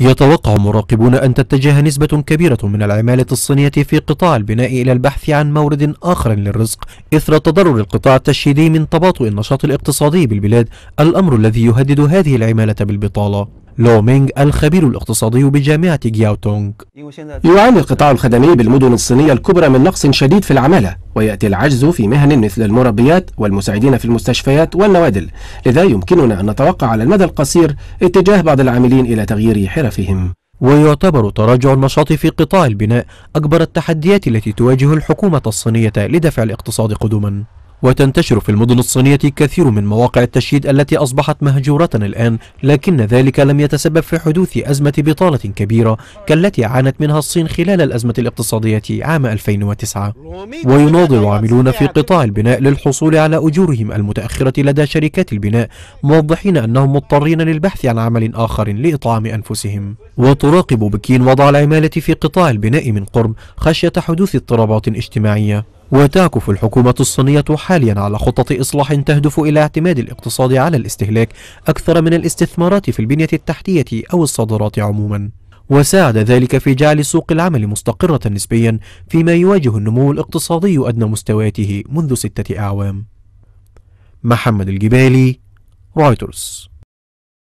يتوقع مراقبون أن تتجه نسبة كبيرة من العمالة الصينية في قطاع البناء إلى البحث عن مورد آخر للرزق إثر تضرر القطاع التشييدي من تباطؤ النشاط الاقتصادي بالبلاد الأمر الذي يهدد هذه العمالة بالبطالة لومينغ الخبير الاقتصادي بجامعة جياوتونغ يعاني القطاع الخدمي بالمدن الصينية الكبرى من نقص شديد في العمالة ويأتي العجز في مهن مثل المربيات والمساعدين في المستشفيات والنوادل لذا يمكننا أن نتوقع على المدى القصير اتجاه بعض العاملين إلى تغيير حرفهم ويعتبر تراجع النشاط في قطاع البناء أكبر التحديات التي تواجه الحكومة الصينية لدفع الاقتصاد قدما وتنتشر في المدن الصينية كثير من مواقع التشييد التي أصبحت مهجورة الآن لكن ذلك لم يتسبب في حدوث أزمة بطالة كبيرة كالتي عانت منها الصين خلال الأزمة الاقتصادية عام 2009 ويناضل عاملون في قطاع البناء للحصول على أجورهم المتأخرة لدى شركات البناء موضحين أنهم مضطرين للبحث عن عمل آخر لإطعام أنفسهم وتراقب بكين وضع العمالة في قطاع البناء من قرب خشية حدوث اضطرابات اجتماعية وتعكف الحكومة الصينية حاليا على خطة إصلاح تهدف إلى اعتماد الاقتصاد على الاستهلاك أكثر من الاستثمارات في البنية التحتية أو الصادرات عموما وساعد ذلك في جعل سوق العمل مستقرة نسبيا فيما يواجه النمو الاقتصادي أدنى مستوياته منذ ستة أعوام محمد الجبالي رويترز